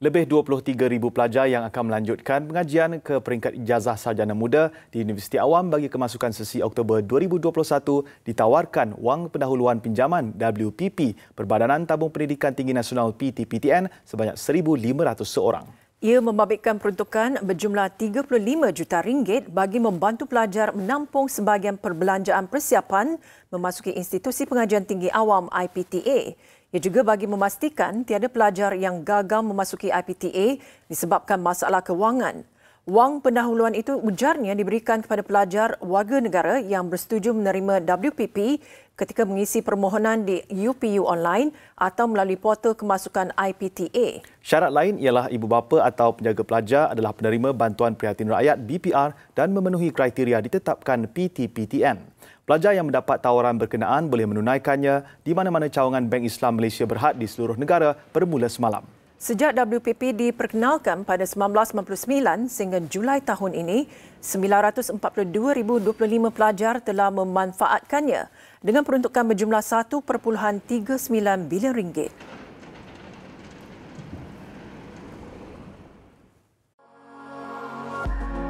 Lebih 23,000 pelajar yang akan melanjutkan pengajian ke peringkat ijazah sarjana muda di Universiti Awam bagi kemasukan sesi Oktober 2021 ditawarkan wang pendahuluan pinjaman WPP Perbadanan Tabung Pendidikan Tinggi Nasional PTPTN sebanyak 1,500 seorang. Ia membabitkan peruntukan berjumlah 35 juta ringgit bagi membantu pelajar menampung sebahagian perbelanjaan persiapan memasuki institusi pengajian tinggi awam IPTA. Ia juga bagi memastikan tiada pelajar yang gagal memasuki IPTA disebabkan masalah kewangan. Wang pendahuluan itu ujarnya diberikan kepada pelajar warga negara yang bersetuju menerima WPP ketika mengisi permohonan di UPU online atau melalui portal kemasukan IPTA. Syarat lain ialah ibu bapa atau penjaga pelajar adalah penerima bantuan prihatin rakyat BPR dan memenuhi kriteria ditetapkan PTPTN. Pelajar yang mendapat tawaran berkenaan boleh menunaikannya di mana-mana cawangan Bank Islam Malaysia Berhad di seluruh negara bermula semalam. Sejak WPP diperkenalkan pada 1999 sehingga Julai tahun ini, 942,025 pelajar telah memanfaatkannya dengan peruntukan berjumlah 1.39 bilion ringgit. thank you